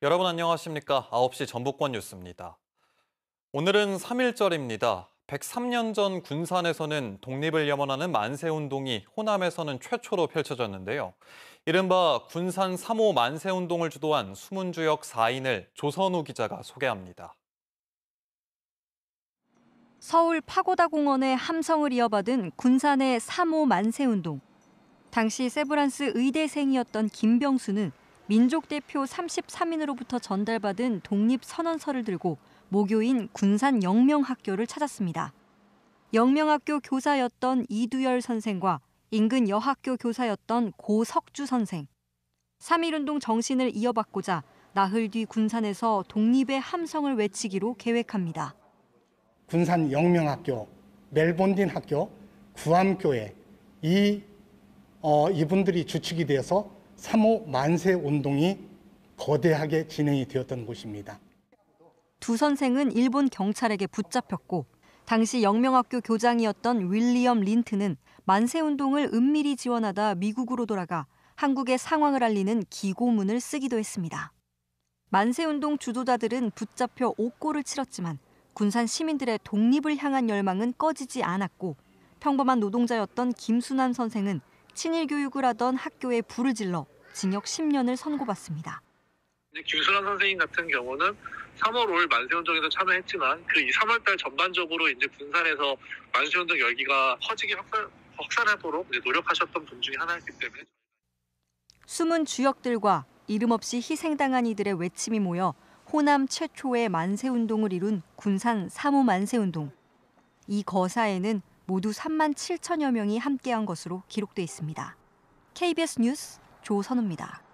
여러분 안녕하십니까? 9시 전북권 뉴스입니다. 오늘은 3일절입니다. 103년 전 군산에서는 독립을 염원하는 만세운동이 호남에서는 최초로 펼쳐졌는데요. 이른바 군산 3호 만세운동을 주도한 수문주역 4인을 조선우 기자가 소개합니다. 서울 파고다공원의 함성을 이어받은 군산의 3호 만세운동. 당시 세브란스 의대생이었던 김병수는 민족 대표 33인으로부터 전달받은 독립 선언서를 들고 모교인 군산 영명학교를 찾았습니다. 영명학교 교사였던 이두열 선생과 인근 여학교 교사였던 고석주 선생. 3.1운동 정신을 이어받고자 나흘 뒤 군산에서 독립의 함성을 외치기로 계획합니다. 군산 영명학교, 멜본딘 학교, 구암교회 이 어, 이분들이 주축이 되어서 3호 만세 운동이 거대하게 진행이 되었던 곳입니다. 두 선생은 일본 경찰에게 붙잡혔고 당시 영명학교 교장이었던 윌리엄 린트는 만세 운동을 은밀히 지원하다 미국으로 돌아가 한국의 상황을 알리는 기고문을 쓰기도 했습니다. 만세 운동 주도자들은 붙잡혀 옥고를 치렀지만 군산 시민들의 독립을 향한 열망은 꺼지지 않았고 평범한 노동자였던 김순환 선생은 친일 교육을 하던 학교에 불을 질러 징역 10년을 선고받습니다. 김순환 선생님 같은 경우는 3월 5일 만세운동에도 참여했지만 그 2, 3월달 전반적으로 이제 군산에서 만세운동 열기가 커지게 확산, 확산하도록 노력하셨던 분 중에 하나였기 때문에 숨은 주역들과 이름 없이 희생당한 이들의 외침이 모여 호남 최초의 만세운동을 이룬 군산 3호 만세운동. 이 거사에는 모두 3만 7천여 명이 함께한 것으로 기록돼 있습니다. KBS 뉴스 조선우입니다.